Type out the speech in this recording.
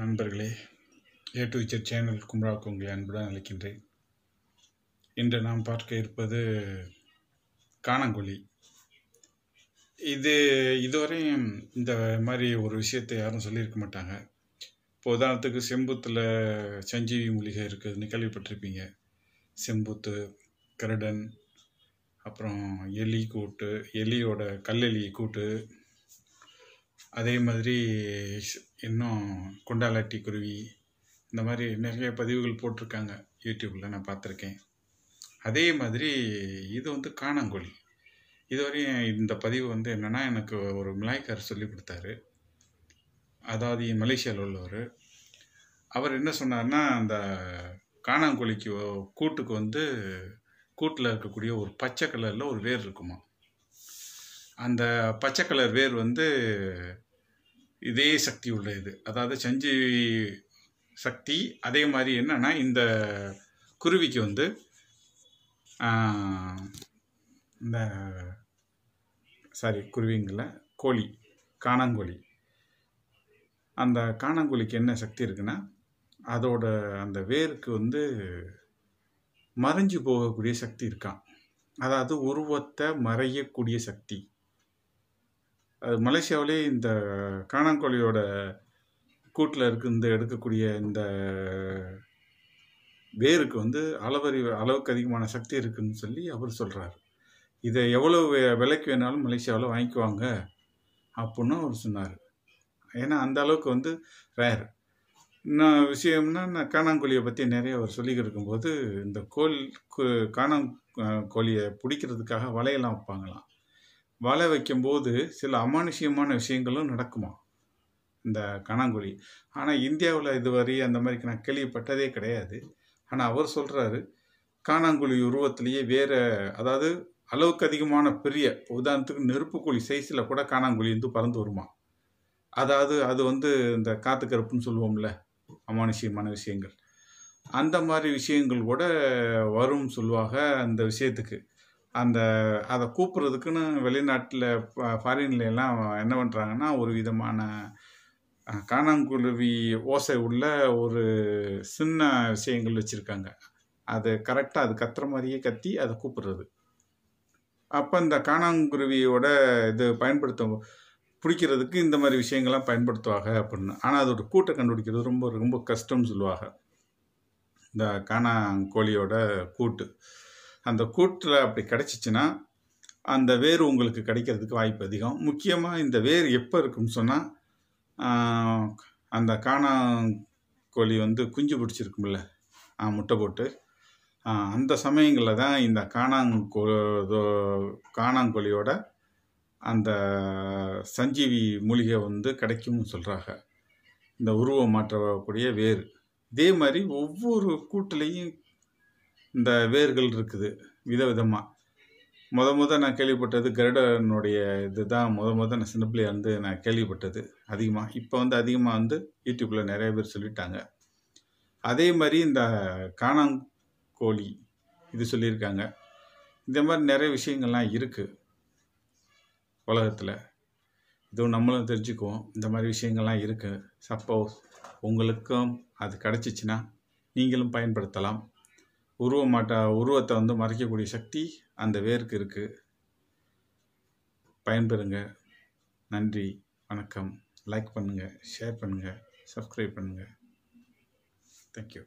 நண்பர்களே A to விச்சர் channel கும்ராவுக்கு உங்களை அன்புடன் அழைக்கின்றேன் இன்று நாம் பார்க்க இருப்பது காணங்கொழி இது இதுவரையும் இந்த மாதிரி ஒரு விஷயத்தை யாரும் சொல்லியிருக்க மாட்டாங்க இப்போ உதாரணத்துக்கு செம்பூத்தில் சஞ்சீவி மூலிகை இருக்குதுன்னு கேள்விப்பட்டிருப்பீங்க செம்பூத்து கருடன் அப்புறம் எலி கூட்டு எலியோட கல்லெலி கூட்டு அதே மாதிரி இன்னும் குண்டாலாட்டி குருவி இந்த மாதிரி நிறைய பதிவுகள் போட்டிருக்காங்க யூடியூப்பில் நான் பார்த்துருக்கேன் அதே மாதிரி இது வந்து காணாங்கோழி இதுவரையும் இந்த பதிவு வந்து என்னென்னா எனக்கு ஒரு மிளாய்க்கார் சொல்லி கொடுத்தாரு அதாவது மலேசியாவில் உள்ளவர் அவர் என்ன சொன்னார்னா அந்த காணாங்கோழிக்கு கூட்டுக்கு வந்து கூட்டில் இருக்கக்கூடிய ஒரு பச்சை கலரில் ஒரு வேர் இருக்குமா அந்த பச்சை கலர் வேர் வந்து இதே சக்தி உள்ள இது அதாவது சஞ்சீவி சக்தி அதே மாதிரி என்னென்னா இந்த குருவிக்கு வந்து இந்த சாரி குருவிங்கள கோழி காணாங்கோழி அந்த காணாங்கோழிக்கு என்ன சக்தி இருக்குன்னா அதோட அந்த வேருக்கு வந்து மறைஞ்சு போகக்கூடிய சக்தி இருக்கான் அதாவது உருவத்தை மறையக்கூடிய சக்தி அது மலேசியாவிலே இந்த காணாங்கோழியோட கூட்டில் இருக்கு இந்த எடுக்கக்கூடிய இந்த வேருக்கு வந்து அளவறி அளவுக்கு அதிகமான சக்தி இருக்குதுன்னு சொல்லி அவர் சொல்கிறார் இதை எவ்வளோ விலைக்கு வேணாலும் மலேசியாவில் வாங்கிக்குவாங்க அப்படின்னு அவர் சொன்னார் ஏன்னா அந்த அளவுக்கு வந்து ரேர் இன்னும் விஷயம்னா நான் காணாங்கோழியை பற்றி நிறைய அவர் சொல்லிக்கிட்டு இருக்கும்போது இந்த கோல் காணாங்கோழியை பிடிக்கிறதுக்காக வலையெல்லாம் வைப்பாங்களாம் வலை வைக்கும்போது சில அமானுஷ்யமான விஷயங்களும் நடக்குமா இந்த கணாங்குழி ஆனால் இந்தியாவில் இதுவரை அந்த மாதிரி நான் கேள்விப்பட்டதே கிடையாது ஆனால் அவர் சொல்கிறாரு காணாங்குழி உருவத்திலேயே வேறு அதாவது அளவுக்கு அதிகமான பெரிய உதாரணத்துக்கு நெருப்புக்குழி சைஸில் கூட காணாங்குழி வந்து பறந்து வருமா அதாவது அது வந்து இந்த காத்து கருப்புன்னு சொல்லுவோம்ல அமானுஷ்யமான விஷயங்கள் அந்த மாதிரி விஷயங்கள் கூட வரும் சொல்லுவாங்க அந்த விஷயத்துக்கு அந்த அதை கூப்பிட்றதுக்குன்னு வெளிநாட்டில் ஃபாரின்ல எல்லாம் என்ன பண்ணுறாங்கன்னா ஒரு விதமான காணாங்குருவி ஓசை உள்ள ஒரு சின்ன விஷயங்கள் வச்சுருக்காங்க அது கரெக்டாக அது கத்துற மாதிரியே கத்தி அதை கூப்பிடுறது அப்போ இந்த காணாங்குருவியோட இது பயன்படுத்தும் பிடிக்கிறதுக்கு இந்த மாதிரி விஷயங்கள்லாம் பயன்படுத்துவாங்க அப்படின்னு ஆனால் அதோட கூட்டை கண்டுபிடிக்கிறது ரொம்ப ரொம்ப கஷ்டம்னு சொல்லுவாங்க இந்த காணாங்கோழியோட கூட்டு அந்த கூட்டில் அப்படி கிடச்சிச்சின்னா அந்த வேர் உங்களுக்கு கிடைக்கிறதுக்கு வாய்ப்பு அதிகம் முக்கியமாக இந்த வேர் எப்போ இருக்குன்னு சொன்னால் அந்த காணாங்கோழி வந்து குஞ்சு பிடிச்சிருக்கும்ல முட்டை போட்டு அந்த சமயங்களில் தான் இந்த காணாங்கோ காணாங்கோழியோட அந்த சஞ்சீவி மூலிகை வந்து கிடைக்கும்னு சொல்கிறாங்க இந்த உருவம் மாற்றக்கூடிய வேர் இதே மாதிரி ஒவ்வொரு கூட்டிலையும் இந்த வேர்கள் இருக்குது விதவிதமாக முத முத நான் கேள்விப்பட்டது கருடனுடைய இது தான் முத முத நான் சின்ன பிள்ளையா வந்து நான் கேள்விப்பட்டது அதிகமாக இப்போ வந்து அதிகமாக வந்து யூடியூப்பில் நிறைய பேர் சொல்லிட்டாங்க அதே மாதிரி இந்த காணாங்கோழி இது சொல்லியிருக்காங்க இந்த மாதிரி நிறைய விஷயங்கள்லாம் இருக்குது உலகத்தில் இதுவும் நம்மளும் தெரிஞ்சுக்குவோம் இந்த மாதிரி விஷயங்கள்லாம் இருக்குது சப்போஸ் உங்களுக்கும் அது கிடச்சிச்சின்னா நீங்களும் பயன்படுத்தலாம் உருவமாட்ட உருவத்தை வந்து மறைக்கக்கூடிய சக்தி அந்த வேருக்கு இருக்குது பயன்பெறுங்க நன்றி வணக்கம் லைக் பண்ணுங்கள் ஷேர் பண்ணுங்கள் சப்ஸ்கிரைப் பண்ணுங்கள் தேங்க்யூ